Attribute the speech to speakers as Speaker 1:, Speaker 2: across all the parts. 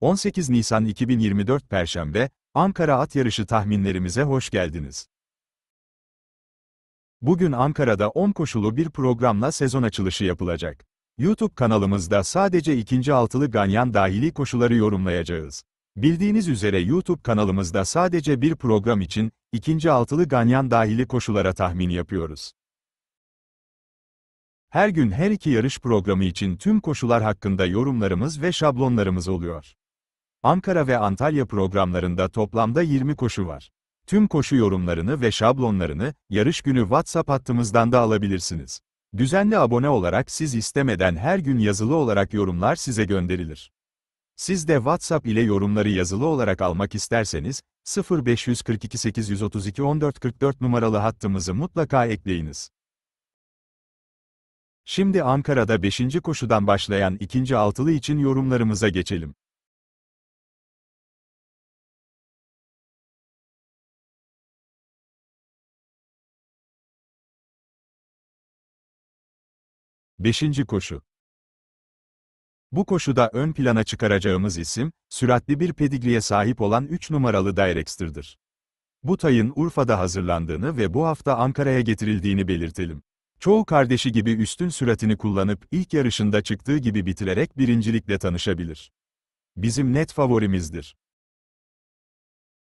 Speaker 1: 18 Nisan 2024
Speaker 2: Perşembe, Ankara At Yarışı tahminlerimize hoş geldiniz. Bugün Ankara'da 10 koşulu bir programla sezon açılışı yapılacak. YouTube kanalımızda sadece ikinci altılı ganyan dahili koşuları yorumlayacağız. Bildiğiniz üzere YouTube kanalımızda sadece bir program için, ikinci altılı ganyan dahili koşulara tahmin yapıyoruz. Her gün her iki yarış programı için tüm koşular hakkında yorumlarımız ve şablonlarımız oluyor. Ankara ve Antalya programlarında toplamda 20 koşu var. Tüm koşu yorumlarını ve şablonlarını yarış günü WhatsApp hattımızdan da alabilirsiniz. Düzenli abone olarak siz istemeden her gün yazılı olarak yorumlar size gönderilir. Siz de WhatsApp ile yorumları yazılı olarak almak isterseniz 0542 832 1444 numaralı hattımızı mutlaka ekleyiniz. Şimdi Ankara'da 5. koşudan
Speaker 1: başlayan 2. altılı için yorumlarımıza geçelim. Beşinci koşu.
Speaker 2: Bu koşuda ön plana çıkaracağımız isim, süratli bir pedigriye sahip olan 3 numaralı Direxter'dır. Bu tayın Urfa'da hazırlandığını ve bu hafta Ankara'ya getirildiğini belirtelim. Çoğu kardeşi gibi üstün süratini kullanıp ilk yarışında çıktığı gibi bitirerek birincilikle tanışabilir. Bizim net favorimizdir.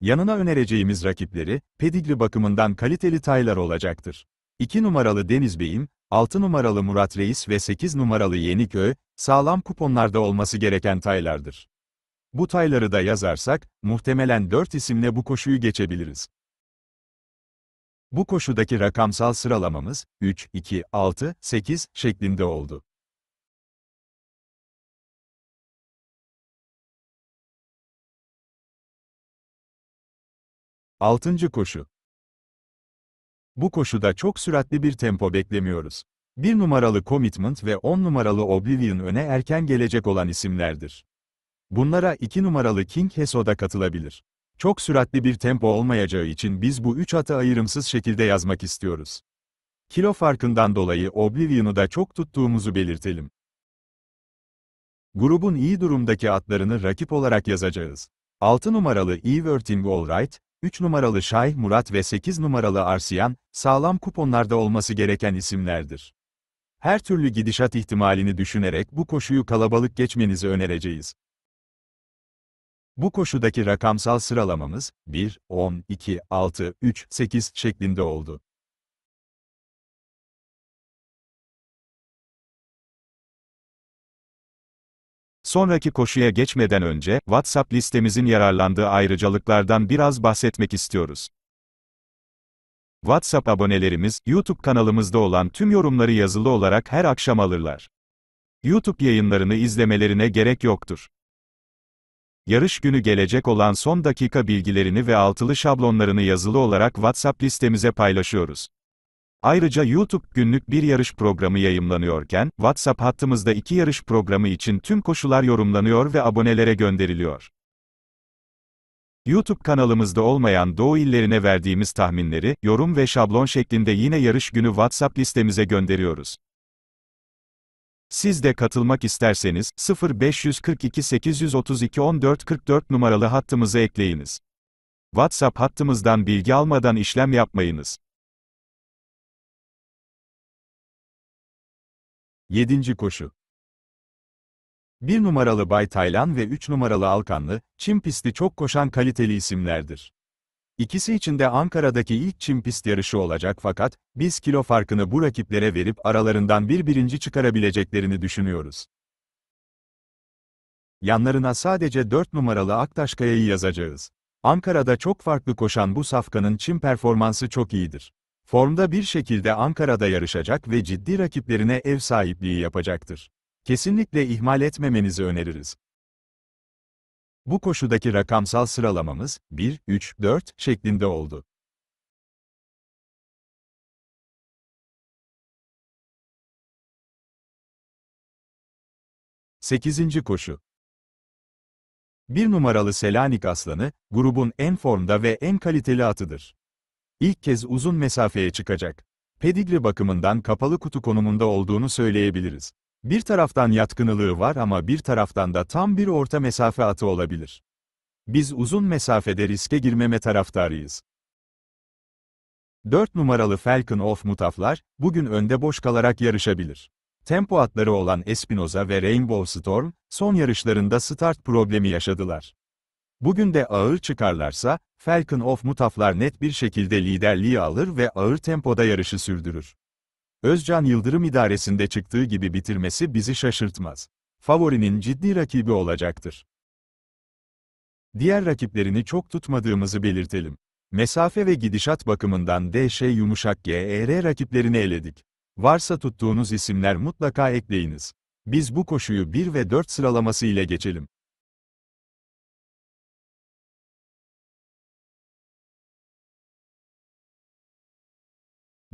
Speaker 2: Yanına önereceğimiz rakipleri, pedigri bakımından kaliteli taylar olacaktır. 2 numaralı Deniz Bey'im, 6 numaralı Murat Reis ve 8 numaralı Yeniköy, sağlam kuponlarda olması gereken taylardır. Bu tayları da yazarsak, muhtemelen 4 isimle bu koşuyu geçebiliriz. Bu koşudaki rakamsal sıralamamız, 3, 2, 6, 8 şeklinde oldu. Altıncı koşu bu koşuda çok süratli bir tempo beklemiyoruz. 1 numaralı Commitment ve 10 numaralı Oblivion öne erken gelecek olan isimlerdir. Bunlara 2 numaralı King Heso da katılabilir. Çok süratli bir tempo olmayacağı için biz bu 3 atı ayrımsız şekilde yazmak istiyoruz. Kilo farkından dolayı Oblivion'u da çok tuttuğumuzu belirtelim. Grubun iyi durumdaki atlarını rakip olarak yazacağız. 6 numaralı Everting all right. 3 numaralı Şah Murat ve 8 numaralı Arsiyan, sağlam kuponlarda olması gereken isimlerdir. Her türlü gidişat ihtimalini düşünerek bu koşuyu kalabalık geçmenizi önereceğiz. Bu koşudaki rakamsal sıralamamız 1, 10, 2, 6, 3, 8 şeklinde oldu. Sonraki koşuya geçmeden önce, WhatsApp listemizin yararlandığı ayrıcalıklardan biraz bahsetmek istiyoruz. WhatsApp abonelerimiz, YouTube kanalımızda olan tüm yorumları yazılı olarak her akşam alırlar. YouTube yayınlarını izlemelerine gerek yoktur. Yarış günü gelecek olan son dakika bilgilerini ve altılı şablonlarını yazılı olarak WhatsApp listemize paylaşıyoruz. Ayrıca YouTube günlük bir yarış programı yayımlanıyorken, WhatsApp hattımızda iki yarış programı için tüm koşular yorumlanıyor ve abonelere gönderiliyor. YouTube kanalımızda olmayan doğu illerine verdiğimiz tahminleri, yorum ve şablon şeklinde yine yarış günü WhatsApp listemize gönderiyoruz. Siz de katılmak isterseniz, 0542 832 1444 numaralı hattımızı ekleyiniz. WhatsApp hattımızdan bilgi almadan işlem yapmayınız.
Speaker 1: 7. Koşu
Speaker 2: 1 numaralı Bay Taylan ve 3 numaralı Alkanlı, çim pisti çok koşan kaliteli isimlerdir. İkisi için de Ankara'daki ilk çim pist yarışı olacak fakat, biz kilo farkını bu rakiplere verip aralarından bir birinci çıkarabileceklerini düşünüyoruz. Yanlarına sadece 4 numaralı Aktaşkaya'yı yazacağız. Ankara'da çok farklı koşan bu safkanın çim performansı çok iyidir. Formda bir şekilde Ankara'da yarışacak ve ciddi rakiplerine ev sahipliği yapacaktır. Kesinlikle ihmal etmemenizi öneririz. Bu koşudaki rakamsal sıralamamız
Speaker 1: 1, 3, 4 şeklinde oldu.
Speaker 2: Sekizinci koşu Bir numaralı Selanik Aslanı, grubun en formda ve en kaliteli atıdır ilk kez uzun mesafeye çıkacak. Pedigri bakımından kapalı kutu konumunda olduğunu söyleyebiliriz. Bir taraftan yatkınlığı var ama bir taraftan da tam bir orta mesafe atı olabilir. Biz uzun mesafede riske girmeme taraftarıyız. 4 numaralı Falcon of Mutaflar, bugün önde boş kalarak yarışabilir. Tempo atları olan Espinoza ve Rainbow Storm, son yarışlarında start problemi yaşadılar. Bugün de ağır çıkarlarsa, Falcon of Mutaflar net bir şekilde liderliği alır ve ağır tempoda yarışı sürdürür. Özcan Yıldırım idaresinde çıktığı gibi bitirmesi bizi şaşırtmaz. Favorinin ciddi rakibi olacaktır. Diğer rakiplerini çok tutmadığımızı belirtelim. Mesafe ve gidişat bakımından DŞ yumuşak GER rakiplerini eledik. Varsa tuttuğunuz isimler mutlaka ekleyiniz. Biz bu koşuyu 1 ve 4 sıralaması ile geçelim.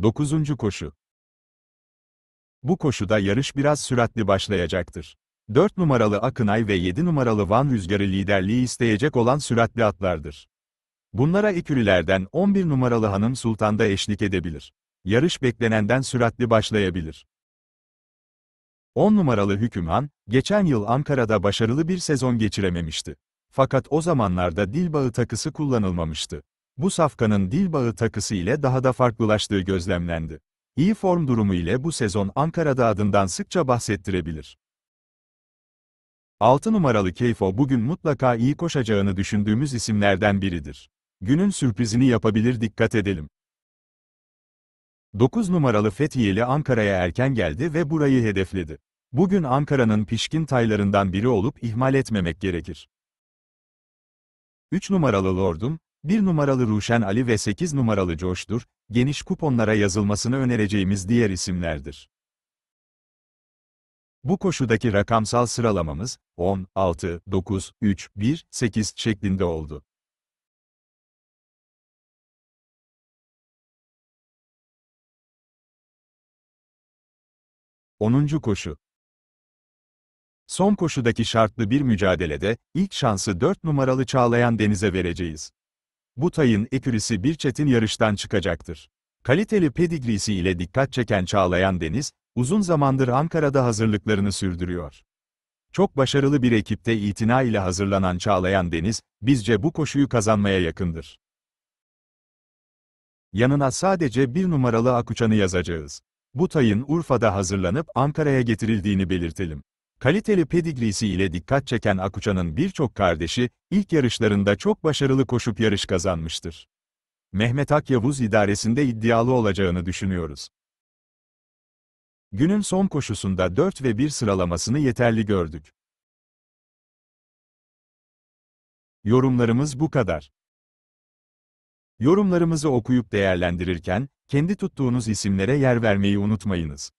Speaker 2: 9. koşu. Bu koşuda yarış biraz süratli başlayacaktır. 4 numaralı Akınay ve 7 numaralı Van Rüzgarı liderliği isteyecek olan süratli atlardır. Bunlara ekürilerden 11 numaralı Hanım Sultan da eşlik edebilir. Yarış beklenenden süratli başlayabilir. 10 numaralı Hükümhan, geçen yıl Ankara'da başarılı bir sezon geçirememişti. Fakat o zamanlarda dil bağı takısı kullanılmamıştı. Bu safkanın dil bağı takısı ile daha da farklılaştığı gözlemlendi. İyi form durumu ile bu sezon Ankara'da adından sıkça bahsettirebilir. 6 numaralı Keyfo bugün mutlaka iyi koşacağını düşündüğümüz isimlerden biridir. Günün sürprizini yapabilir dikkat edelim. 9 numaralı Fethiyeli Ankara'ya erken geldi ve burayı hedefledi. Bugün Ankara'nın pişkin taylarından biri olup ihmal etmemek gerekir. 3 numaralı Lordum, 1 numaralı Ruşen Ali ve 8 numaralı Coştur, geniş kuponlara yazılmasını önereceğimiz diğer isimlerdir. Bu koşudaki rakamsal sıralamamız 10, 6, 9, 3, 1, 8 şeklinde oldu.
Speaker 1: Onuncu koşu
Speaker 2: Son koşudaki şartlı bir mücadelede, ilk şansı 4 numaralı Çağlayan Deniz'e vereceğiz. Bu tayın ekürisi bir çetin yarıştan çıkacaktır. Kaliteli pedigrisi ile dikkat çeken Çağlayan Deniz, uzun zamandır Ankara'da hazırlıklarını sürdürüyor. Çok başarılı bir ekipte itina ile hazırlanan Çağlayan Deniz, bizce bu koşuyu kazanmaya yakındır. Yanına sadece bir numaralı Akuçan'ı yazacağız. Bu tayın Urfa'da hazırlanıp Ankara'ya getirildiğini belirtelim. Kaliteli pedigrisi ile dikkat çeken Akuçan'ın birçok kardeşi, ilk yarışlarında çok başarılı koşup yarış kazanmıştır. Mehmet Akyavuz idaresinde iddialı olacağını düşünüyoruz. Günün son koşusunda 4 ve 1 sıralamasını yeterli
Speaker 1: gördük. Yorumlarımız bu kadar. Yorumlarımızı okuyup değerlendirirken, kendi tuttuğunuz isimlere yer vermeyi unutmayınız.